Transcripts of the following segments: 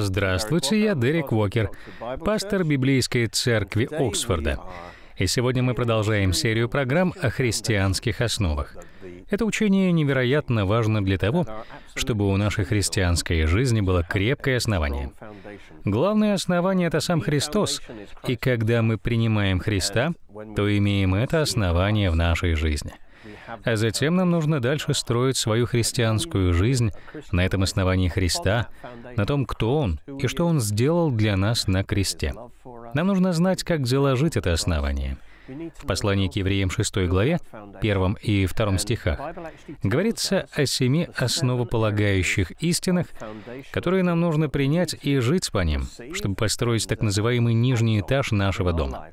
Здравствуйте, я Дерек Уокер, пастор Библейской церкви Оксфорда. И сегодня мы продолжаем серию программ о христианских основах. Это учение невероятно важно для того, чтобы у нашей христианской жизни было крепкое основание. Главное основание — это сам Христос, и когда мы принимаем Христа, то имеем это основание в нашей жизни — а затем нам нужно дальше строить свою христианскую жизнь на этом основании Христа, на том, кто Он и что Он сделал для нас на кресте. Нам нужно знать, как заложить это основание. В послании к евреям 6 главе, 1 и 2 стихах, говорится о семи основополагающих истинах, которые нам нужно принять и жить по ним, чтобы построить так называемый нижний этаж нашего дома.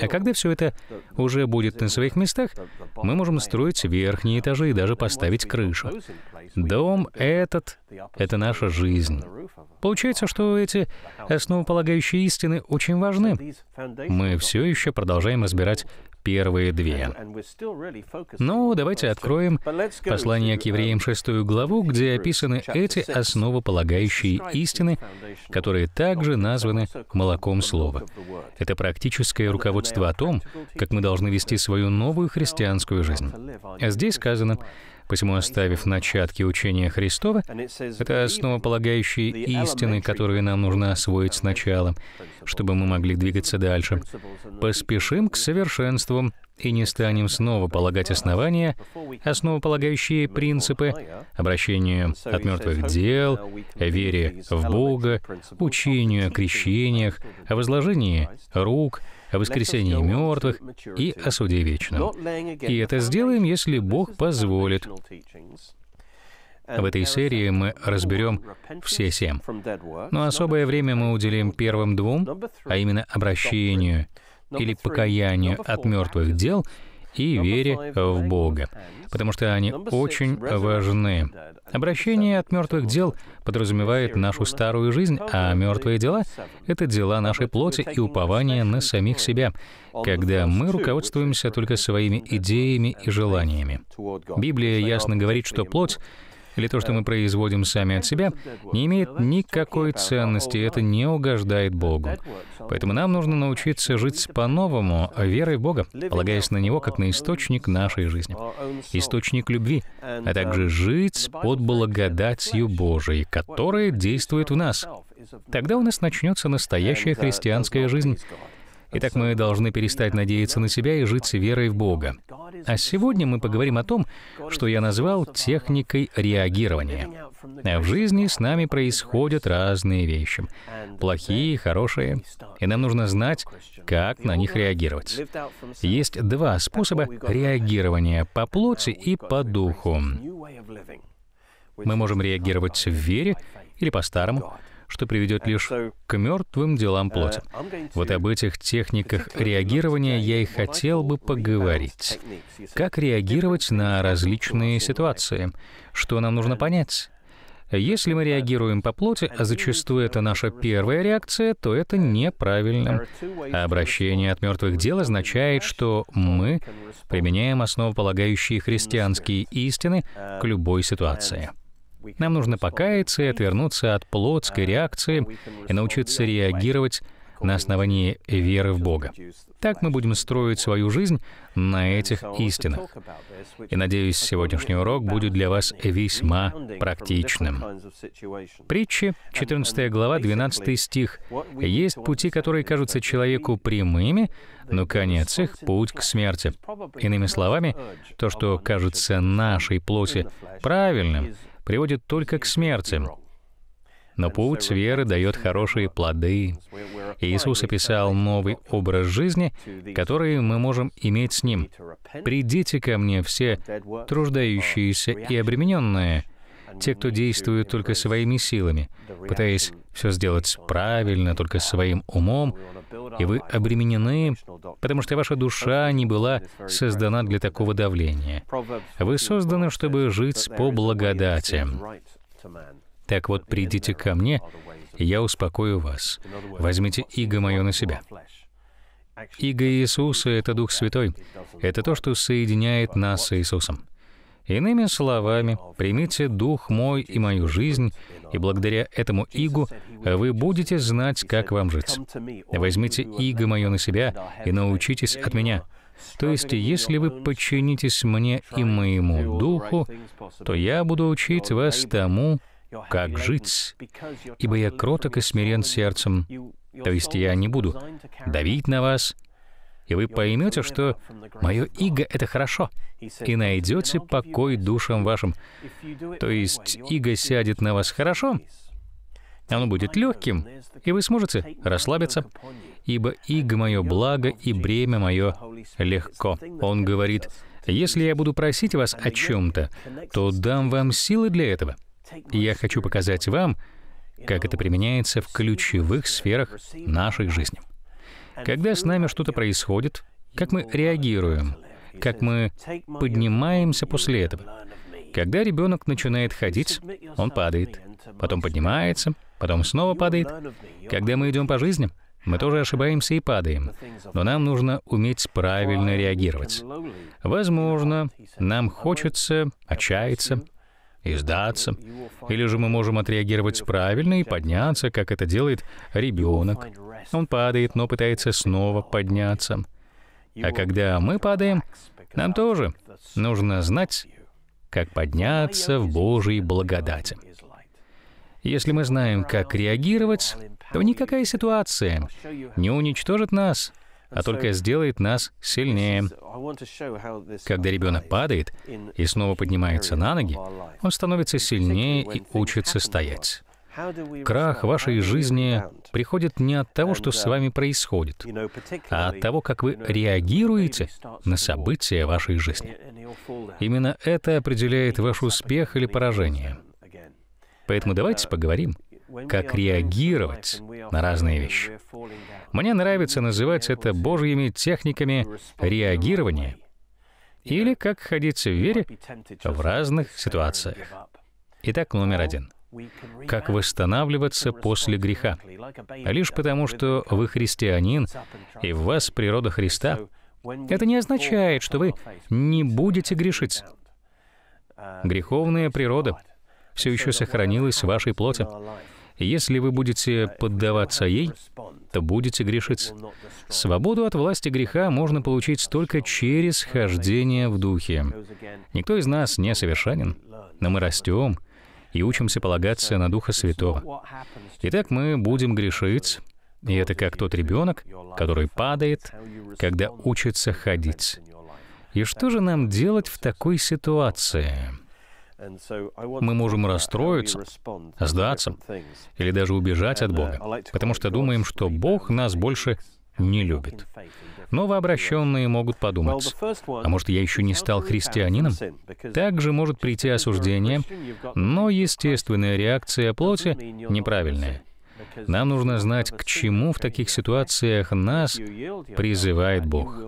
А когда все это уже будет на своих местах, мы можем строить верхние этажи и даже поставить крышу. Дом этот — это наша жизнь. Получается, что эти основополагающие истины очень важны. Мы все еще продолжаем разбирать первые две. Но ну, давайте откроем послание к евреям 6 um, главу, где описаны эти основополагающие истины, которые также названы молоком слова. Это практическое руководство о том, как мы должны вести свою новую христианскую жизнь. А здесь сказано, Посему, оставив начатки учения Христова, это основополагающие истины, которые нам нужно освоить сначала, чтобы мы могли двигаться дальше. Поспешим к совершенству и не станем снова полагать основания, основополагающие принципы, обращению от мертвых дел, вере в Бога, учению о крещениях, о возложении рук — о воскресении мертвых и о суде вечном. И это сделаем, если Бог позволит. В этой серии мы разберем все семь. Но особое время мы уделим первым двум, а именно обращению или покаянию от мертвых дел — и вере в Бога, потому что они очень важны. Обращение от мертвых дел подразумевает нашу старую жизнь, а мертвые дела — это дела нашей плоти и упование на самих себя, когда мы руководствуемся только своими идеями и желаниями. Библия ясно говорит, что плоть — или то, что мы производим сами от себя, не имеет никакой ценности, это не угождает Богу. Поэтому нам нужно научиться жить по-новому, верой в Бога, полагаясь на Него как на источник нашей жизни, источник любви, а также жить под благодатью Божией, которая действует в нас. Тогда у нас начнется настоящая христианская жизнь, Итак, мы должны перестать надеяться на себя и жить с верой в Бога. А сегодня мы поговорим о том, что я назвал техникой реагирования. В жизни с нами происходят разные вещи. Плохие, хорошие. И нам нужно знать, как на них реагировать. Есть два способа реагирования — по плоти и по духу. Мы можем реагировать в вере или по-старому — что приведет лишь к мертвым делам uh, плоти. Вот об этих техниках реагирования я и хотел бы поговорить. Как реагировать на различные ситуации? Что нам нужно понять? Если мы реагируем по плоти, а зачастую это наша первая реакция, то это неправильно. Обращение от мертвых дел означает, что мы применяем основополагающие христианские истины к любой ситуации. Нам нужно покаяться и отвернуться от плотской реакции и научиться реагировать на основании веры в Бога. Так мы будем строить свою жизнь на этих истинах. И надеюсь, сегодняшний урок будет для вас весьма практичным. Притчи, 14 глава, 12 стих. «Есть пути, которые кажутся человеку прямыми, но конец их — путь к смерти». Иными словами, то, что кажется нашей плоти правильным — приводит только к смерти. Но путь веры дает хорошие плоды. Иисус описал новый образ жизни, который мы можем иметь с Ним. «Придите ко мне все труждающиеся и обремененные, те, кто действует только своими силами, пытаясь все сделать правильно, только своим умом, и вы обременены, потому что ваша душа не была создана для такого давления. Вы созданы, чтобы жить по благодати. Так вот, придите ко мне, и я успокою вас. Возьмите иго мое на себя. Иго Иисуса — это Дух Святой. Это то, что соединяет нас с Иисусом. Иными словами, примите Дух мой и мою жизнь, и благодаря этому игу вы будете знать, как вам жить. Возьмите иго мое на себя и научитесь от меня. То есть, если вы подчинитесь мне и моему духу, то я буду учить вас тому, как жить, ибо я кроток и смирен сердцем. То есть я не буду давить на вас, и вы поймете, что мое иго — это хорошо, и найдете покой душам вашим. То есть иго сядет на вас хорошо, оно будет легким, и вы сможете расслабиться, ибо иго мое благо и бремя мое легко. Он говорит, если я буду просить вас о чем-то, то дам вам силы для этого. я хочу показать вам, как это применяется в ключевых сферах нашей жизни. Когда с нами что-то происходит, как мы реагируем, как мы поднимаемся после этого. Когда ребенок начинает ходить, он падает, потом поднимается, потом снова падает. Когда мы идем по жизни, мы тоже ошибаемся и падаем, но нам нужно уметь правильно реагировать. Возможно, нам хочется отчаяться, и сдаться. Или же мы можем отреагировать правильно и подняться, как это делает ребенок. Он падает, но пытается снова подняться. А когда мы падаем, нам тоже нужно знать, как подняться в Божьей благодати. Если мы знаем, как реагировать, то никакая ситуация не уничтожит нас, а только сделает нас сильнее. Когда ребенок падает и снова поднимается на ноги, он становится сильнее и учится стоять. Крах вашей жизни приходит не от того, что с вами происходит, а от того, как вы реагируете на события вашей жизни. Именно это определяет ваш успех или поражение. Поэтому давайте поговорим как реагировать на разные вещи. Мне нравится называть это божьими техниками реагирования или как ходить в вере в разных ситуациях. Итак, номер один. Как восстанавливаться после греха? Лишь потому, что вы христианин, и в вас природа Христа, это не означает, что вы не будете грешить. Uh, Греховная природа все еще сохранилась в вашей плоти. Если вы будете поддаваться ей, то будете грешить. Свободу от власти греха можно получить только через хождение в духе. Никто из нас не совершенен, но мы растем и учимся полагаться на Духа Святого. Итак, мы будем грешить, и это как тот ребенок, который падает, когда учится ходить. И что же нам делать в такой ситуации? Мы можем расстроиться, сдаться или даже убежать от uh, Бога, потому что думаем, что Бог нас больше не любит. Новообращенные могут подумать, а может, я еще не стал христианином? Также может прийти осуждение, но естественная реакция плоти неправильная. Нам нужно знать, к чему в таких ситуациях нас призывает Бог.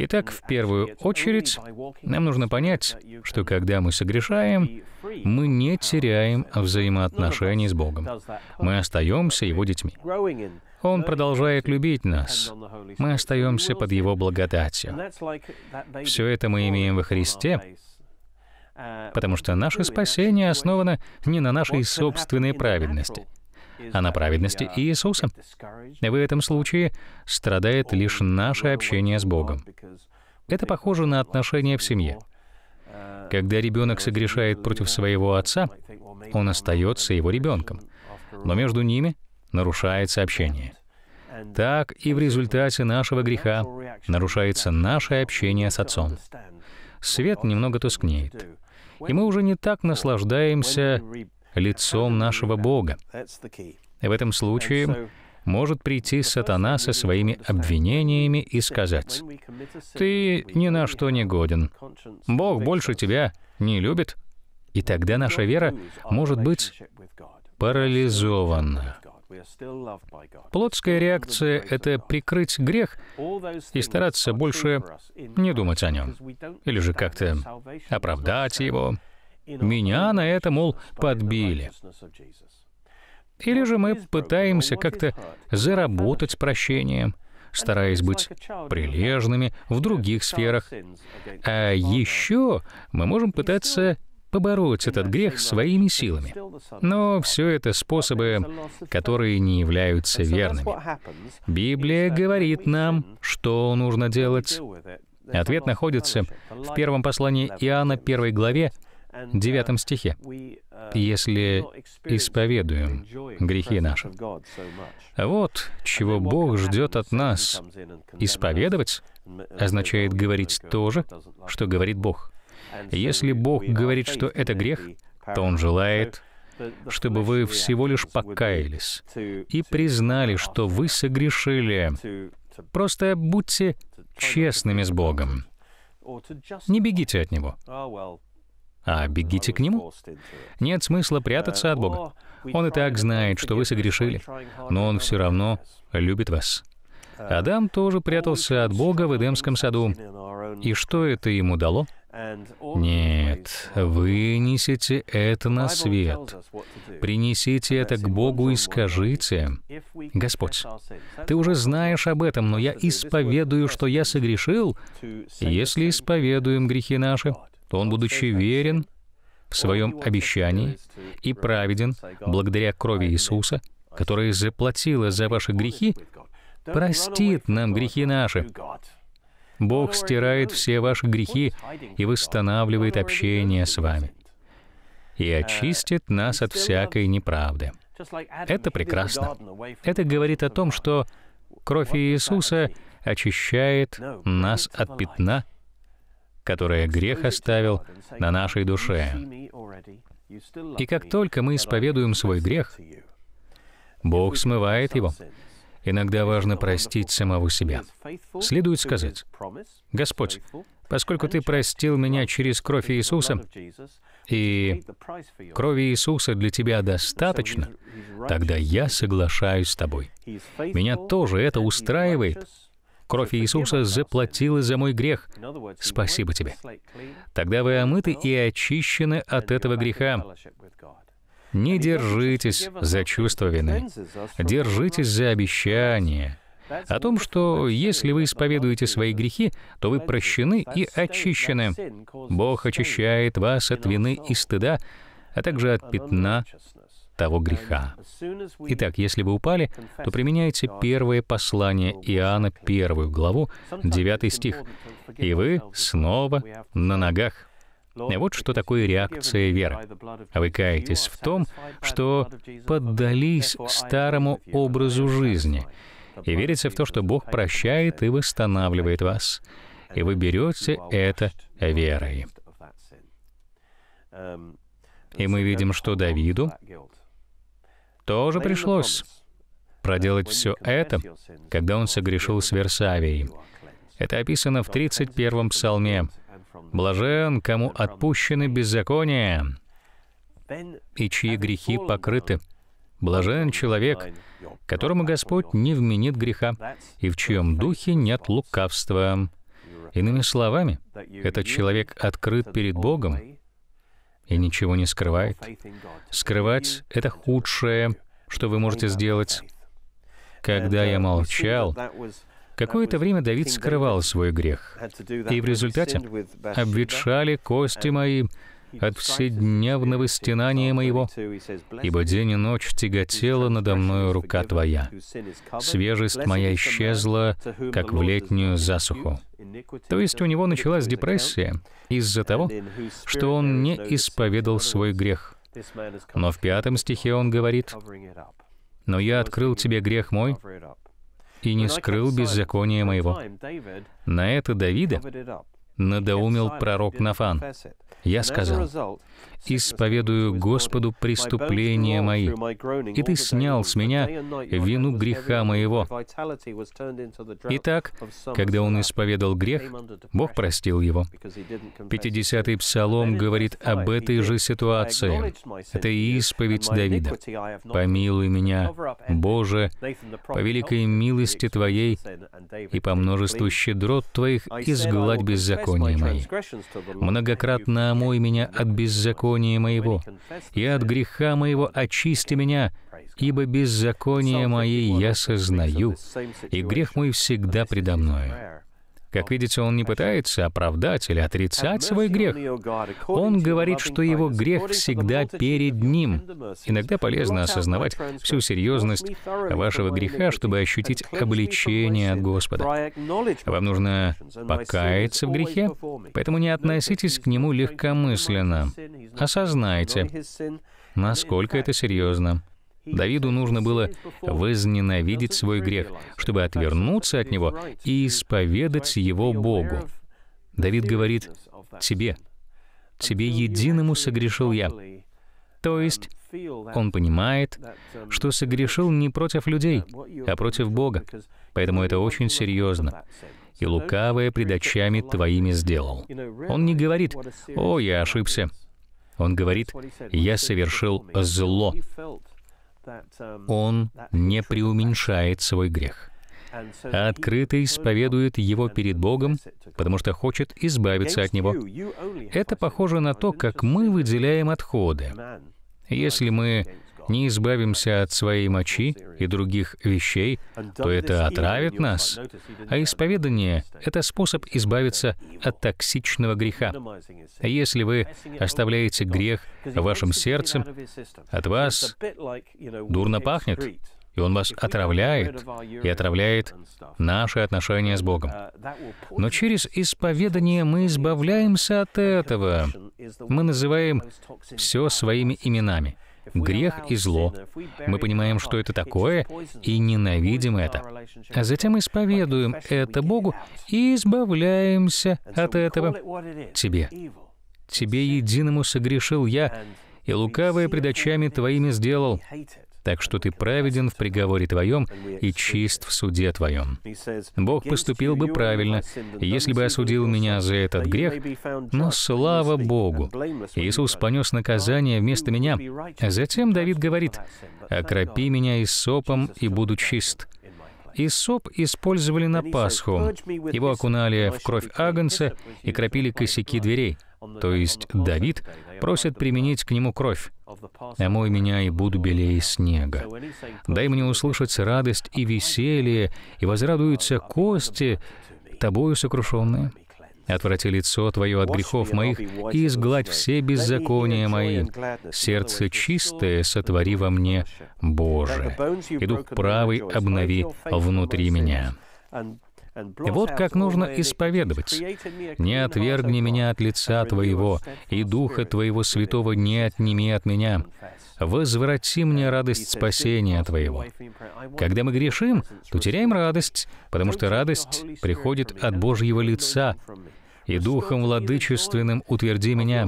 Итак, в первую очередь, нам нужно понять, что когда мы согрешаем, мы не теряем взаимоотношений с Богом. Мы остаемся Его детьми. Он продолжает любить нас. Мы остаемся под Его благодатью. Все это мы имеем во Христе, потому что наше спасение основано не на нашей собственной праведности а на праведности Иисуса. в этом случае страдает лишь наше общение с Богом. Это похоже на отношения в семье. Когда ребенок согрешает против своего отца, он остается его ребенком, но между ними нарушается общение. Так и в результате нашего греха нарушается наше общение с отцом. Свет немного тускнеет, и мы уже не так наслаждаемся лицом нашего Бога. В этом случае может прийти сатана со своими обвинениями и сказать, «Ты ни на что не годен. Бог больше тебя не любит». И тогда наша вера может быть парализована. Плотская реакция — это прикрыть грех и стараться больше не думать о нем, или же как-то оправдать его. Меня на это, мол, подбили. Или же мы пытаемся как-то заработать прощением, стараясь быть прилежными в других сферах. А еще мы можем пытаться побороть этот грех своими силами. Но все это способы, которые не являются верными. Библия говорит нам, что нужно делать. Ответ находится в первом послании Иоанна, первой главе, 9 uh, стихе. Uh, «Если исповедуем грехи наши». Вот чего Бог ждет от нас. Исповедовать означает говорить то же, что говорит Бог. Если Бог говорит, что это грех, то Он желает, чтобы вы всего лишь покаялись и признали, что вы согрешили. Просто будьте честными с Богом. Не бегите от Него. Oh, а бегите к Нему. Нет смысла прятаться от Бога. Он и так знает, что вы согрешили, но Он все равно любит вас. Адам тоже прятался от Бога в Эдемском саду. И что это ему дало? Нет, вынесите это на свет. Принесите это к Богу и скажите, «Господь, Ты уже знаешь об этом, но я исповедую, что я согрешил, если исповедуем грехи наши, то он, будучи верен в своем обещании и праведен благодаря крови Иисуса, которая заплатила за ваши грехи, простит нам грехи наши. Бог стирает все ваши грехи и восстанавливает общение с вами. И очистит нас от всякой неправды. Это прекрасно. Это говорит о том, что кровь Иисуса очищает нас от пятна которое грех оставил на нашей душе. И как только мы исповедуем свой грех, Бог смывает его. Иногда важно простить самого себя. Следует сказать, «Господь, поскольку Ты простил меня через кровь Иисуса, и крови Иисуса для Тебя достаточно, тогда я соглашаюсь с Тобой. Меня тоже это устраивает, Кровь Иисуса заплатила за мой грех. Спасибо тебе. Тогда вы омыты и очищены от этого греха. Не держитесь за чувство вины. Держитесь за обещание о том, что если вы исповедуете свои грехи, то вы прощены и очищены. Бог очищает вас от вины и стыда, а также от пятна того греха. Итак, если вы упали, то применяйте первое послание Иоанна, первую главу, 9 стих, «И вы снова на ногах». Вот что такое реакция веры. Вы каетесь в том, что поддались старому образу жизни, и верите в то, что Бог прощает и восстанавливает вас, и вы берете это верой. И мы видим, что Давиду тоже пришлось проделать все это, когда он согрешил с Версавией. Это описано в 31-м псалме. «Блажен, кому отпущены беззакония, и чьи грехи покрыты. Блажен человек, которому Господь не вменит греха, и в чьем духе нет лукавства». Иными словами, этот человек открыт перед Богом, и ничего не скрывает. Скрывать — это худшее, что вы можете сделать. Когда я молчал, какое-то время Давид скрывал свой грех, и в результате обветшали кости мои, от вседневного стенания моего, ибо день и ночь тяготела надо мною рука Твоя. Свежесть моя исчезла, как в летнюю засуху». То есть у него началась депрессия из-за того, что он не исповедал свой грех. Но в пятом стихе он говорит, «Но я открыл тебе грех мой, и не скрыл беззаконие моего». На это Давида надоумил пророк Нафан. Я сказал, исповедую Господу преступления мои, и Ты снял с меня вину греха моего». Итак, когда он исповедал грех, Бог простил его. 50-й псалом говорит об этой же ситуации. Это исповедь Давида. «Помилуй меня, Боже, по великой милости Твоей и по множеству щедрот Твоих изгладь беззаконие мои. Многократно омой меня от беззакония беззаконии моего, и от греха моего очисти меня, ибо беззаконие мои я сознаю, и грех мой всегда предо мною. Как видите, он не пытается оправдать или отрицать свой грех. Он говорит, что его грех всегда перед ним. Иногда полезно осознавать всю серьезность вашего греха, чтобы ощутить обличение от Господа. Вам нужно покаяться в грехе, поэтому не относитесь к нему легкомысленно. Осознайте, насколько это серьезно. Давиду нужно было возненавидеть свой грех, чтобы отвернуться от него и исповедать его Богу. Давид говорит, «Тебе, тебе единому согрешил я». То есть он понимает, что согрешил не против людей, а против Бога. Поэтому это очень серьезно. «И лукавое пред очами твоими сделал». Он не говорит «О, я ошибся». Он говорит «Я совершил зло». Um, Он не преуменьшает свой грех, а открыто исповедует его перед Богом, потому что хочет избавиться от него. Это похоже на то, как мы выделяем отходы. Если мы не избавимся от своей мочи и других вещей, то это отравит нас. А исповедание — это способ избавиться от токсичного греха. Если вы оставляете грех вашим сердцем, от вас дурно пахнет, и он вас отравляет, и отравляет наши отношения с Богом. Но через исповедание мы избавляемся от этого. Мы называем все своими именами грех и зло. Мы понимаем, что это такое, и ненавидим это. А затем исповедуем это Богу и избавляемся от этого. Тебе. Тебе единому согрешил я, и лукавое пред очами твоими сделал так что ты праведен в приговоре твоем и чист в суде твоем. Бог поступил бы правильно, если бы осудил меня за этот грех, но слава Богу! Иисус понес наказание вместо меня. Затем Давид говорит, «Окропи меня сопом и буду чист». соп использовали на Пасху. Его окунали в кровь агнца и кропили косяки дверей. То есть Давид просит применить к нему кровь. Омой меня и буду белее снега. Дай мне услышать радость и веселье, и возрадуются кости, тобою сокрушенные. Отврати лицо Твое от грехов моих и изгладь все беззакония мои. Сердце чистое сотвори во мне, Боже, и дух правый обнови внутри меня. И Вот как нужно исповедоваться. «Не отвергни меня от лица Твоего, и Духа Твоего Святого не отними от меня. Возврати мне радость спасения Твоего». Когда мы грешим, то теряем радость, потому что радость приходит от Божьего лица, и Духом Владычественным утверди меня».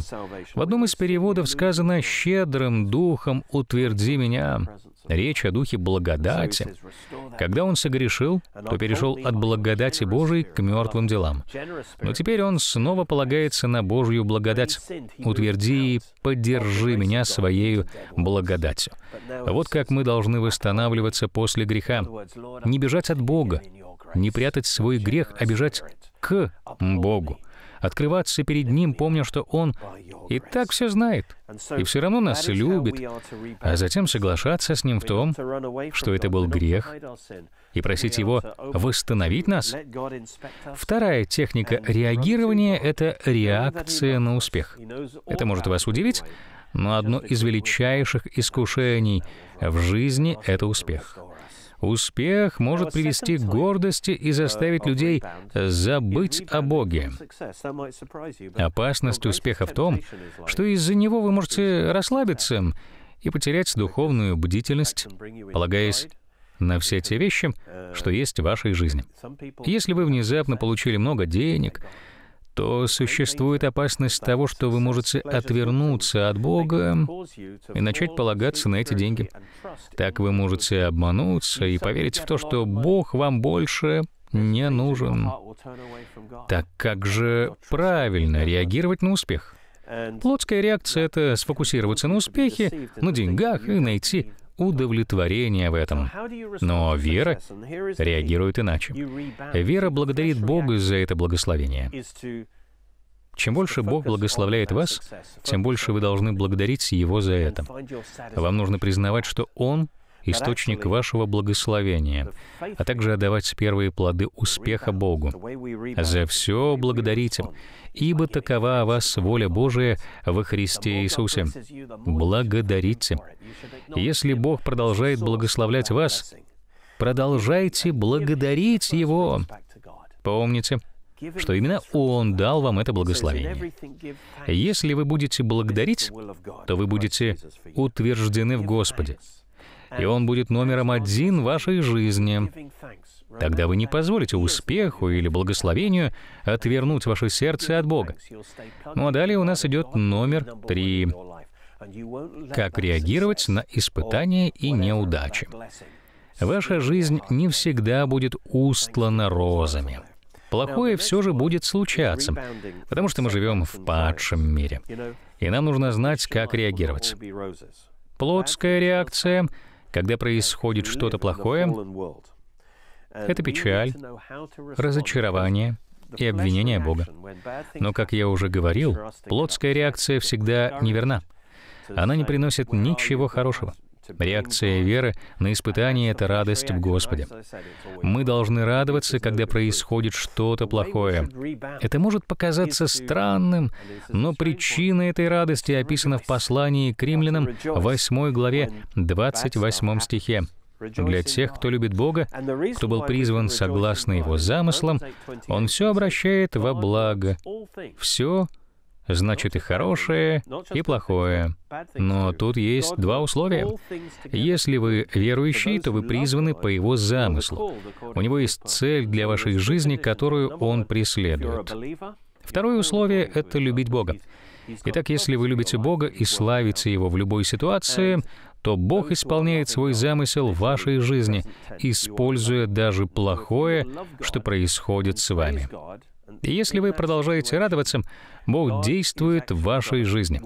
В одном из переводов сказано «щедрым Духом утверди меня» речь о духе благодати. Когда он согрешил, то перешел от благодати Божией к мертвым делам. Но теперь он снова полагается на Божью благодать. Утверди и поддержи меня своею благодатью. Вот как мы должны восстанавливаться после греха. Не бежать от Бога, не прятать свой грех, а бежать к Богу открываться перед Ним, помня, что Он и так все знает, и все равно нас любит, а затем соглашаться с Ним в том, что это был грех, и просить Его восстановить нас. Вторая техника реагирования — это реакция на успех. Это может вас удивить, но одно из величайших искушений в жизни — это успех. Успех может привести к гордости и заставить uh, людей забыть о Боге. Опасность успеха в том, что из-за него вы можете расслабиться и потерять духовную бдительность, полагаясь на все те вещи, что uh, есть в вашей жизни. Если вы внезапно получили много денег, то существует опасность того, что вы можете отвернуться от Бога и начать полагаться на эти деньги. Так вы можете обмануться и поверить в то, что Бог вам больше не нужен. Так как же правильно реагировать на успех? Плотская реакция — это сфокусироваться на успехе, на деньгах и найти удовлетворение в этом. Но вера реагирует иначе. Вера благодарит Бога за это благословение. Чем больше Бог благословляет вас, тем больше вы должны благодарить Его за это. Вам нужно признавать, что Он источник вашего благословения, а также отдавать первые плоды успеха Богу. За все благодарите, ибо такова о вас воля Божия во Христе Иисусе. Благодарите. Если Бог продолжает благословлять вас, продолжайте благодарить Его. Помните, что именно Он дал вам это благословение. Если вы будете благодарить, то вы будете утверждены в Господе и он будет номером один в вашей жизни. Тогда вы не позволите успеху или благословению отвернуть ваше сердце от Бога. Ну а далее у нас идет номер три. Как реагировать на испытания и неудачи. Ваша жизнь не всегда будет устлана розами. Плохое все же будет случаться, потому что мы живем в падшем мире. И нам нужно знать, как реагировать. Плотская реакция когда происходит что-то плохое, это печаль, разочарование и обвинение Бога. Но, как я уже говорил, плотская реакция всегда неверна. Она не приносит ничего хорошего. Реакция веры на испытание — это радость в Господе. Мы должны радоваться, когда происходит что-то плохое. Это может показаться странным, но причина этой радости описана в послании к римлянам 8 главе 28 стихе. Для тех, кто любит Бога, кто был призван согласно Его замыслам, Он все обращает во благо. Все — Значит, и хорошее, и плохое. Но тут есть два условия. Если вы верующий, то вы призваны по его замыслу. У него есть цель для вашей жизни, которую он преследует. Второе условие — это любить Бога. Итак, если вы любите Бога и славите Его в любой ситуации, то Бог исполняет свой замысел в вашей жизни, используя даже плохое, что происходит с вами. И если вы продолжаете радоваться, Бог действует в вашей жизни.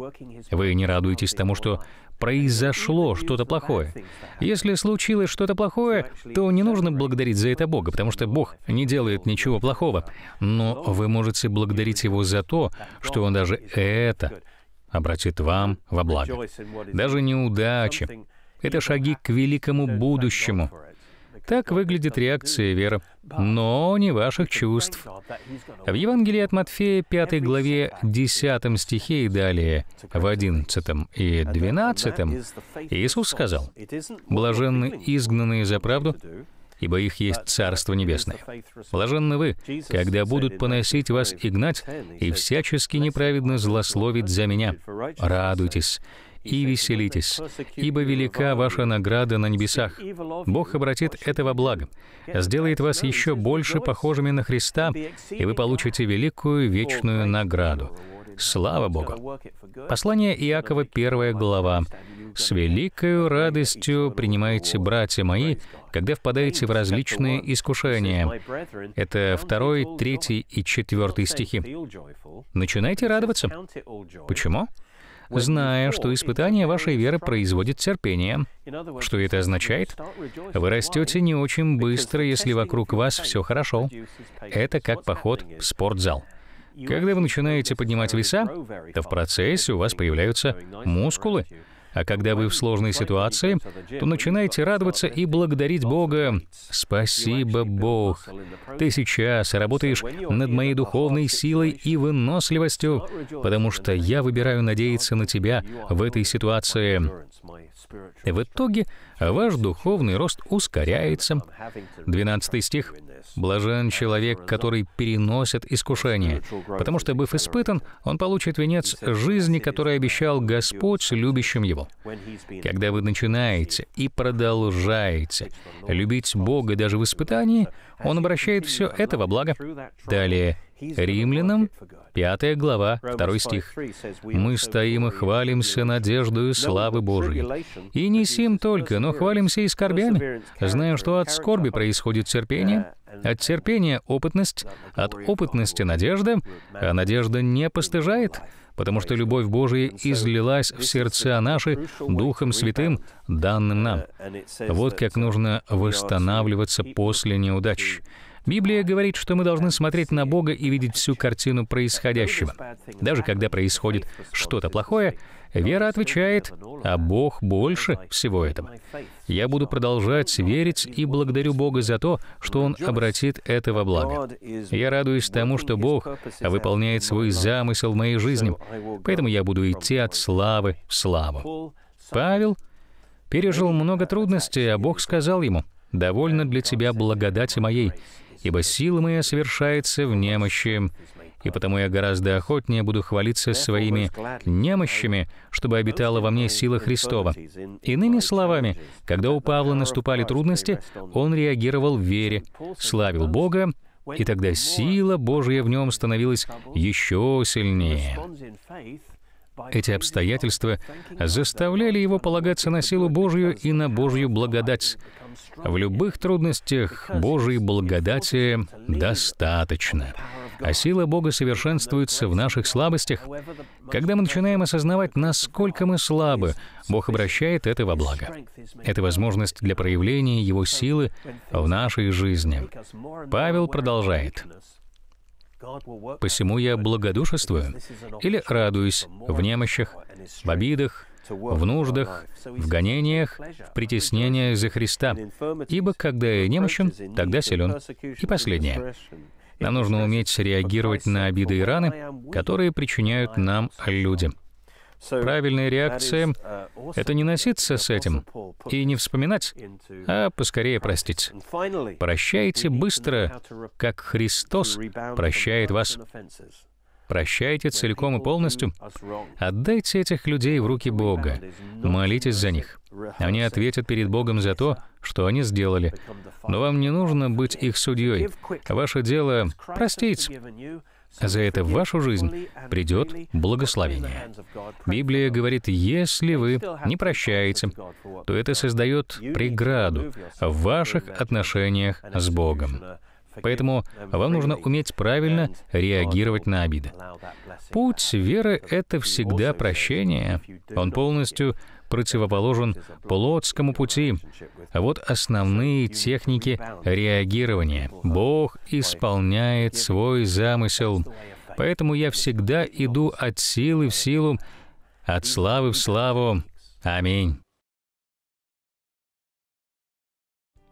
Вы не радуетесь тому, что произошло что-то плохое. Если случилось что-то плохое, то не нужно благодарить за это Бога, потому что Бог не делает ничего плохого. Но вы можете благодарить Его за то, что Он даже это обратит вам во благо. Даже неудачи — это шаги к великому будущему — так выглядит реакция веры, но не ваших чувств. В Евангелии от Матфея 5 главе 10 стихе и далее, в 11 и 12 Иисус сказал, «Блаженны изгнанные за правду, ибо их есть Царство Небесное. Блаженны вы, когда будут поносить вас и гнать, и всячески неправедно злословить за меня. Радуйтесь, и веселитесь, ибо велика ваша награда на небесах. Бог обратит это во благо, сделает вас еще больше похожими на Христа, и вы получите великую вечную награду. Слава Богу! Послание Иакова, 1 глава. «С великою радостью принимайте, братья мои, когда впадаете в различные искушения». Это 2, 3 и 4 стихи. Начинайте радоваться. Почему? зная, что испытание вашей веры производит терпение. Что это означает? Вы растете не очень быстро, если вокруг вас все хорошо. Это как поход в спортзал. Когда вы начинаете поднимать веса, то в процессе у вас появляются мускулы, а когда вы в сложной ситуации, то начинаете радоваться и благодарить Бога. «Спасибо, Бог! Ты сейчас работаешь над моей духовной силой и выносливостью, потому что я выбираю надеяться на Тебя в этой ситуации». В итоге ваш духовный рост ускоряется. 12 стих. Блажен человек, который переносит искушение, потому что, быв испытан, он получит венец жизни, который обещал Господь любящим его. Когда вы начинаете и продолжаете любить Бога даже в испытании, Он обращает все это во благо. Далее, Римлянам, 5 глава, 2 стих. «Мы стоим и хвалимся надеждою славы Божией. И не сим только, но хвалимся и скорбями, зная, что от скорби происходит терпение, от терпения — опытность, от опытности — надежда, а надежда не постыжает, потому что любовь Божия излилась в сердца наши Духом Святым, данным нам. Вот как нужно восстанавливаться после неудач. Библия говорит, что мы должны смотреть на Бога и видеть всю картину происходящего. Даже когда происходит что-то плохое, Вера отвечает, а Бог больше всего этого. Я буду продолжать верить и благодарю Бога за то, что Он обратит это во благо. Я радуюсь тому, что Бог выполняет свой замысел в моей жизни, поэтому я буду идти от славы в славу. Павел пережил много трудностей, а Бог сказал ему, «Довольно для тебя благодати моей, ибо сила моя совершается в немощи и потому я гораздо охотнее буду хвалиться своими немощами, чтобы обитала во мне сила Христова. Иными словами, когда у Павла наступали трудности, он реагировал в вере, славил Бога, и тогда сила Божья в нем становилась еще сильнее. Эти обстоятельства заставляли его полагаться на силу Божью и на Божью благодать. В любых трудностях Божьей благодати достаточно а сила Бога совершенствуется в наших слабостях. Когда мы начинаем осознавать, насколько мы слабы, Бог обращает это во благо. Это возможность для проявления Его силы в нашей жизни. Павел продолжает. «Посему я благодушествую или радуюсь в немощах, в обидах, в нуждах, в гонениях, в притеснениях за Христа. Ибо когда я немощен, тогда силен. И последнее. Нам нужно уметь реагировать на обиды и раны, которые причиняют нам люди. Правильная реакция — это не носиться с этим и не вспоминать, а поскорее простить. Прощайте быстро, как Христос прощает вас. Прощайте целиком и полностью. Отдайте этих людей в руки Бога. Молитесь за них. Они ответят перед Богом за то, что они сделали. Но вам не нужно быть их судьей. Ваше дело — простить. За это в вашу жизнь придет благословение. Библия говорит, если вы не прощаете, то это создает преграду в ваших отношениях с Богом. Поэтому вам нужно уметь правильно реагировать на обиды. Путь веры — это всегда прощение. Он полностью противоположен плотскому пути. А вот основные техники реагирования. Бог исполняет свой замысел. Поэтому я всегда иду от силы в силу, от славы в славу. Аминь.